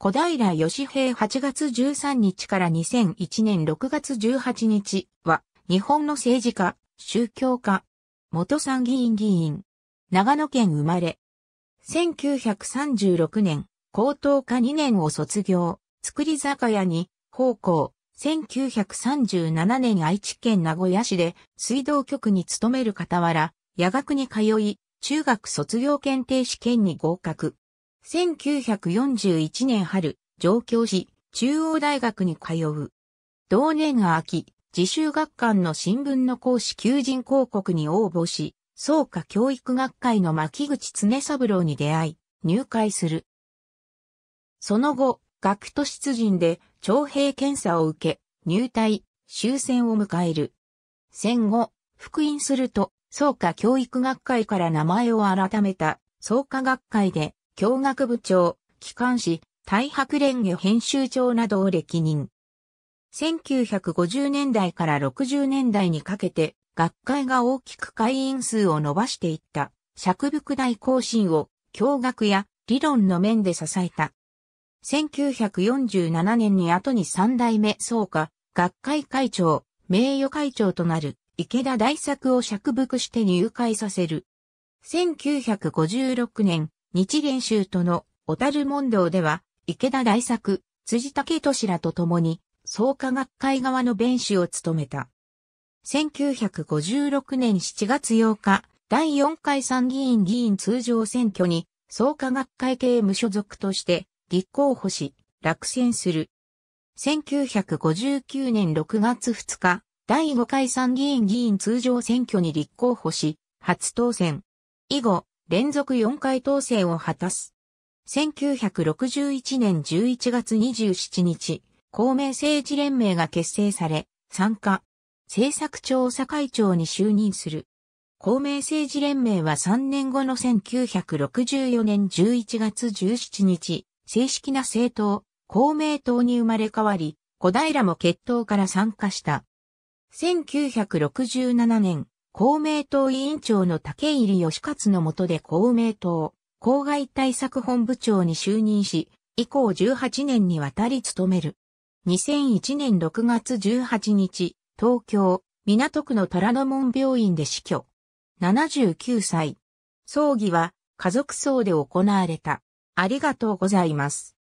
小平義平8月13日から2001年6月18日は、日本の政治家、宗教家、元参議院議員、長野県生まれ。1936年、高等科2年を卒業、作り酒屋に、奉公。1937年愛知県名古屋市で水道局に勤める傍ら、夜学に通い、中学卒業検定試験に合格。1941年春、上京し、中央大学に通う。同年秋、自習学館の新聞の講師求人広告に応募し、創価教育学会の牧口常三郎に出会い、入会する。その後、学徒出陣で徴兵検査を受け、入隊、終戦を迎える。戦後、復員すると、創価教育学会から名前を改めた、創価学会で教学部長、機関士、大白連華編集長などを歴任。1950年代から60年代にかけて、学会が大きく会員数を伸ばしていった、釈伏大行進を教学や理論の面で支えた。1947年に後に三代目総科、学会会長、名誉会長となる池田大作を釈伏して入会させる。1956年、日蓮宗との小樽問答では、池田大作、辻武俊らと共に、創価学会側の弁士を務めた。1956年7月8日、第4回参議院議員通常選挙に、創価学会系無所属として、立候補し、落選する。1959年6月2日、第5回参議院議員通常選挙に立候補し、初当選。以後、連続4回当選を果たす。1961年11月27日、公明政治連盟が結成され、参加、政策調査会長に就任する。公明政治連盟は3年後の1964年11月17日、正式な政党、公明党に生まれ変わり、小平も決闘から参加した。1967年、公明党委員長の竹入義勝の下で公明党、公害対策本部長に就任し、以降18年にわたり務める。2001年6月18日、東京、港区の虎ノ門病院で死去。79歳。葬儀は家族葬で行われた。ありがとうございます。